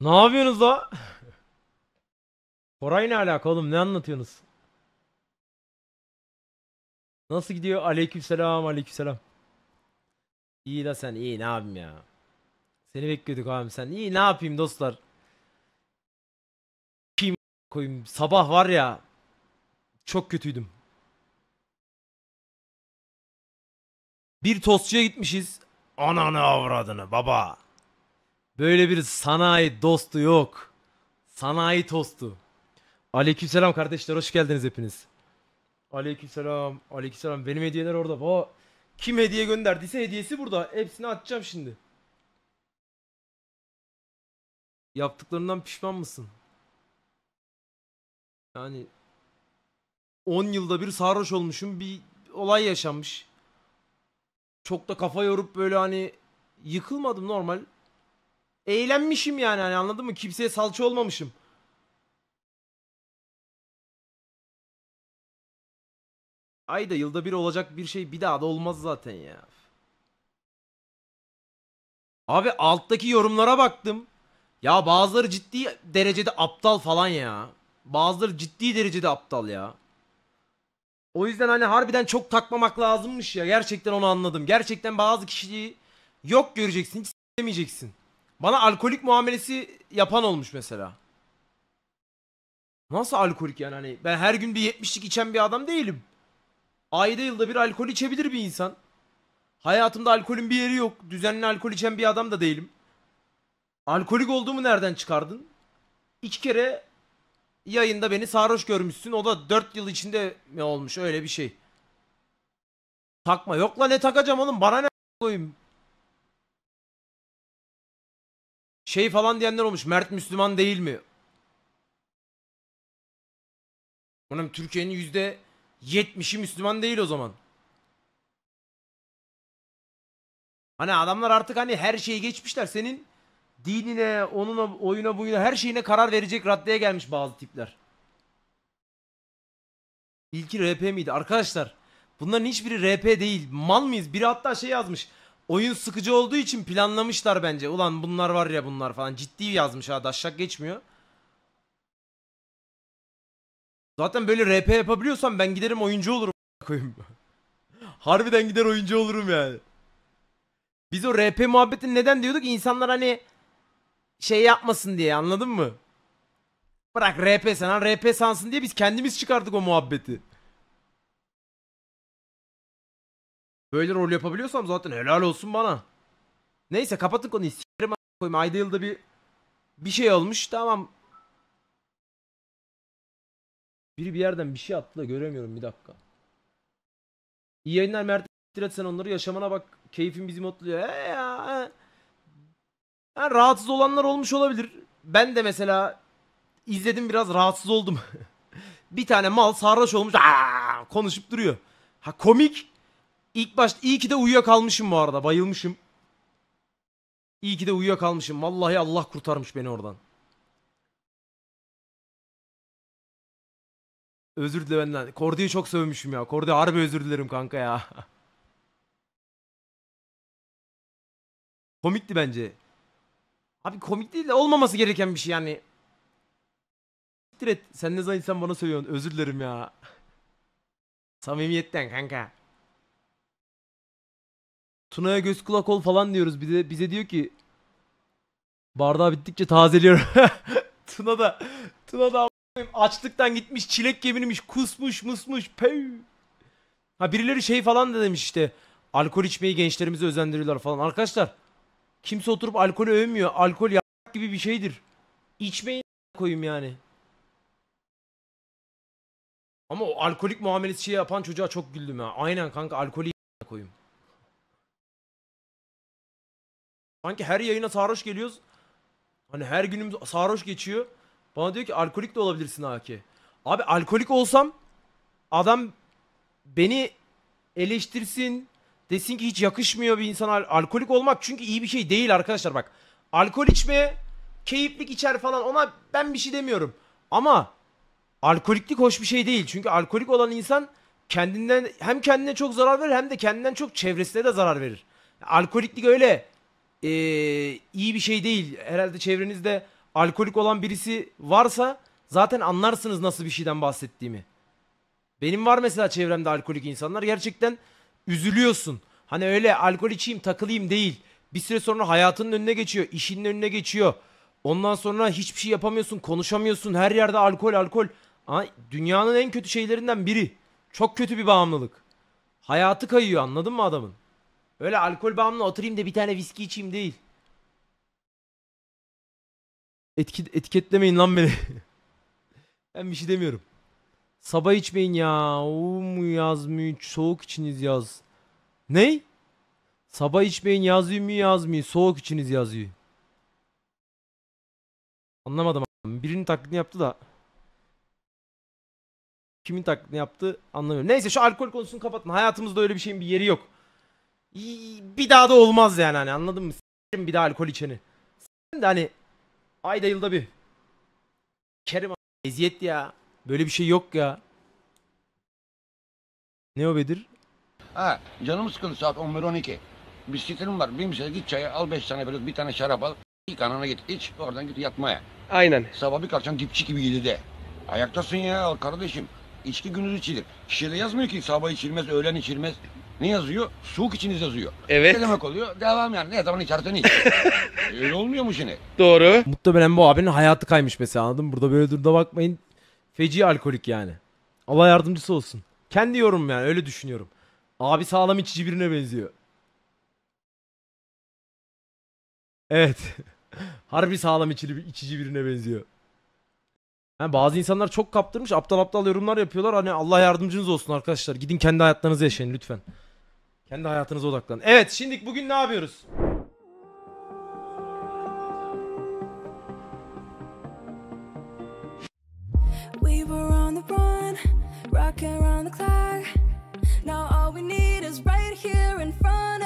Ne yapıyorsunuz la? Koray ne alaka oğlum ne anlatıyorsunuz? Nasıl gidiyor? Aleykümselam aleykümselam. İyi la sen iyi ne yapayım ya. Seni bekliyorduk abi sen. İyi ne yapayım dostlar. Kim koyayım sabah var ya. Çok kötüydüm. Bir tostçuya gitmişiz. Ananı avradını baba. Böyle bir sanayi dostu yok. Sanayi tostu. Aleykümselam kardeşler hoş geldiniz hepiniz. Aleykümselam. Aleykümselam. Benim hediyeler orada. Va kim hediye gönderdiyse hediyesi burada. Hepsini atacağım şimdi. Yaptıklarından pişman mısın? Yani 10 yılda bir sarhoş olmuşum. Bir olay yaşanmış. Çok da kafa yorup böyle hani yıkılmadım normal eğlenmişim yani hani anladın mı? Kimseye salça olmamışım. Ayda yılda bir olacak bir şey bir daha da olmaz zaten ya. Abi alttaki yorumlara baktım. Ya bazıları ciddi derecede aptal falan ya. Bazıları ciddi derecede aptal ya. O yüzden hani harbiden çok takmamak lazımmış ya. Gerçekten onu anladım. Gerçekten bazı kişiyi yok göreceksin, hiç demeyeceksin. Bana alkolik muamelesi yapan olmuş mesela. Nasıl alkolik yani hani ben her gün bir 70'lik içen bir adam değilim. Ayda yılda bir alkol içebilir bir insan. Hayatımda alkolün bir yeri yok. Düzenli alkol içen bir adam da değilim. Alkolik olduğumu nereden çıkardın? İki kere yayında beni sarhoş görmüşsün. O da 4 yıl içinde mi olmuş öyle bir şey. Takma. Yok la ne takacağım oğlum bana ne koyayım. şey falan diyenler olmuş. Mert Müslüman değil mi? Bunun Türkiye'nin yüzde yetmişi Müslüman değil o zaman. Hani adamlar artık hani her şeyi geçmişler. Senin dinine, onuna, oyuna, buyuna her şeyine karar verecek raddeye gelmiş bazı tipler. İlki RP miydi? Arkadaşlar bunların hiçbiri RP değil. Mal mıyız? Biri hatta şey yazmış. Oyun sıkıcı olduğu için planlamışlar bence. Ulan bunlar var ya bunlar falan. Ciddi yazmış ha daşşak geçmiyor. Zaten böyle RP yapabiliyorsam ben giderim oyuncu olurum. Harbiden gider oyuncu olurum yani. Biz o RP muhabbetini neden diyorduk? İnsanlar hani şey yapmasın diye anladın mı? Bırak RP sen sanan RP sansın diye biz kendimiz çıkardık o muhabbeti. Böyle rol yapabiliyorsam zaten helal olsun bana. Neyse kapatın konuyu. S**erim koyayım. Ayda yılda bir bir şey almış Tamam. Biri bir yerden bir şey attı da göremiyorum bir dakika. İyi yayınlar Mert. Diret sen onları yaşamana bak. Keyfin bizi mutlu. Ee ya. Yani rahatsız olanlar olmuş olabilir. Ben de mesela izledim biraz rahatsız oldum. bir tane mal sarhoş olmuş. Aa, konuşup duruyor. Ha komik. İlk başta iyi ki de uyuyakalmışım bu arada. Bayılmışım. İyi ki de uyuyakalmışım. Vallahi Allah kurtarmış beni oradan. Özür dile benden. Kordi'yi çok sövmüşüm ya. Kordi harbi özür dilerim kanka ya. komikti bence. Abi komik değil de olmaması gereken bir şey yani. Siktir et. Sen ne zaman insan bana söylüyorsun. Özür dilerim ya. Samimiyetten kanka. Tuna'ya göz kulak ol falan diyoruz. Bize, bize diyor ki bardağı bittikçe tazeliyorum. Tuna da Tuna da açlıktan gitmiş çilek yeminmiş kusmuş musmuş pey. Ha birileri şey falan da demiş işte alkol içmeyi gençlerimize özendiriyorlar falan. Arkadaşlar kimse oturup alkolü övmüyor. Alkol yapmak gibi bir şeydir. İçmeyin koyayım yani. Ama o alkolik muamelesi şey yapan çocuğa çok güldüm ya. Aynen kanka alkolü koyayım. Sanki her yayına sarhoş geliyoruz. Hani her günüm sarhoş geçiyor. Bana diyor ki alkolik de olabilirsin haki. Abi alkolik olsam adam beni eleştirsin. Desin ki hiç yakışmıyor bir insan al- alkolik olmak çünkü iyi bir şey değil arkadaşlar bak. Alkol içmeye keyiflik içer falan ona ben bir şey demiyorum. Ama alkoliklik hoş bir şey değil. Çünkü alkolik olan insan kendinden hem kendine çok zarar verir hem de kendinden çok çevresine de zarar verir. Alkoliklik öyle e, iyi bir şey değil. Herhalde çevrenizde alkolik olan birisi varsa zaten anlarsınız nasıl bir şeyden bahsettiğimi. Benim var mesela çevremde alkolik insanlar. Gerçekten üzülüyorsun. Hani öyle alkol içeyim takılayım değil. Bir süre sonra hayatının önüne geçiyor. işinin önüne geçiyor. Ondan sonra hiçbir şey yapamıyorsun. Konuşamıyorsun. Her yerde alkol alkol. Ama dünyanın en kötü şeylerinden biri. Çok kötü bir bağımlılık. Hayatı kayıyor anladın mı adamın? Öyle alkol bağımlı oturayım da bir tane viski içeyim değil. Etki, etiketlemeyin lan beni. ben bir şey demiyorum. Sabah içmeyin ya. O mu yazmıyor? Soğuk içiniz yaz. Ney? Sabah içmeyin yazıyor mu yazmıyor? Soğuk içiniz yazıyor. Anlamadım. Birinin taklidini yaptı da. Kimin taklidini yaptı anlamıyorum. Neyse şu alkol konusunu kapatın. Hayatımızda öyle bir şeyin bir yeri yok bir daha da olmaz yani hani anladın mı? S**tim bir daha alkol içeni. Sen de hani ayda yılda bir. Kerim eziyet ya. Böyle bir şey yok ya. Ne o Bedir? Ha canım sıkıldı saat 11-12. Bisikletim var. Bir misal git çaya al 5 tane bir tane şarap al. İlk anana git iç oradan git yatmaya. Aynen. Sabah bir kalkacaksın dipçi gibi yedide. Ayaktasın ya kardeşim. İçki gündüz içilir. Şişede yazmıyor ki sabah içilmez, öğlen içilmez, ne yazıyor? Soğuk içiniz yazıyor. Evet. Ne demek oluyor? Devam yani. Ne zaman içersen iç. Öyle olmuyor mu şimdi? Doğru. Muhtemelen bu abinin hayatı kaymış mesela anladın mı? Burada böyle durda bakmayın. Feci alkolik yani. Allah yardımcısı olsun. Kendi yorum yani öyle düşünüyorum. Abi sağlam içici birine benziyor. Evet. Harbi sağlam içili, içici birine benziyor. Yani bazı insanlar çok kaptırmış aptal aptal yorumlar yapıyorlar. Hani Allah yardımcınız olsun arkadaşlar. Gidin kendi hayatlarınızı yaşayın lütfen. Kendi hayatınıza odaklanın. Evet şimdi bugün ne yapıyoruz? We were on the run, rocking around the clock. Now all we need is right here in front